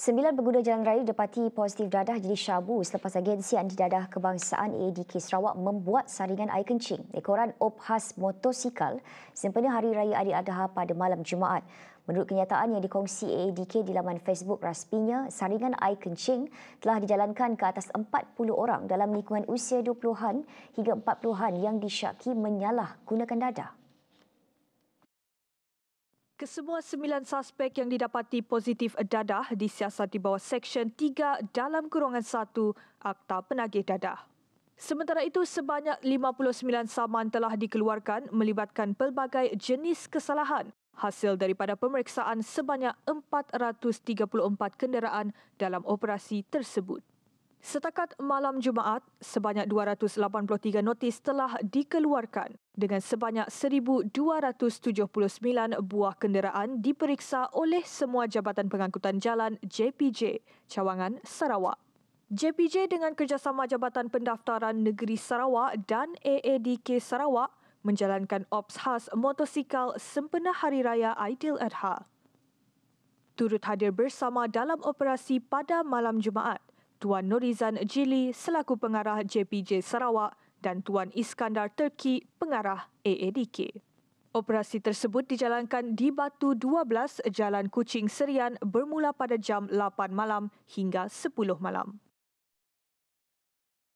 Sembilan pengguna jalan raya dapati positif dadah jadi syabu selepas agensi anti dadah kebangsaan AADK Sarawak membuat saringan air kencing. Ekoran obhas Motosikal sempena Hari Raya Adil Adha pada malam Jumaat. Menurut kenyataan yang dikongsi AADK di laman Facebook rasminya, saringan air kencing telah dijalankan ke atas 40 orang dalam lingkungan usia 20-an hingga 40-an yang disyaki menyalah gunakan dadah. Kesemua sembilan suspek yang didapati positif dadah disiasat di bawah Seksyen 3 dalam kurungan 1 Akta Penagih Dadah. Sementara itu, sebanyak 59 saman telah dikeluarkan melibatkan pelbagai jenis kesalahan hasil daripada pemeriksaan sebanyak 434 kenderaan dalam operasi tersebut. Setakat malam Jumaat, sebanyak 283 notis telah dikeluarkan dengan sebanyak 1279 buah kenderaan diperiksa oleh semua jabatan pengangkutan jalan JPJ Cawangan Sarawak. JPJ dengan kerjasama Jabatan Pendaftaran Negeri Sarawak dan AADK Sarawak menjalankan ops khas motosikal sempena Hari Raya Aidiladha. Turut hadir bersama dalam operasi pada malam Jumaat, Tuan Norizan Jili selaku pengarah JPJ Sarawak dan Tuan Iskandar Turki, pengarah AADK. Operasi tersebut dijalankan di Batu 12 Jalan Kucing Serian bermula pada jam 8 malam hingga 10 malam.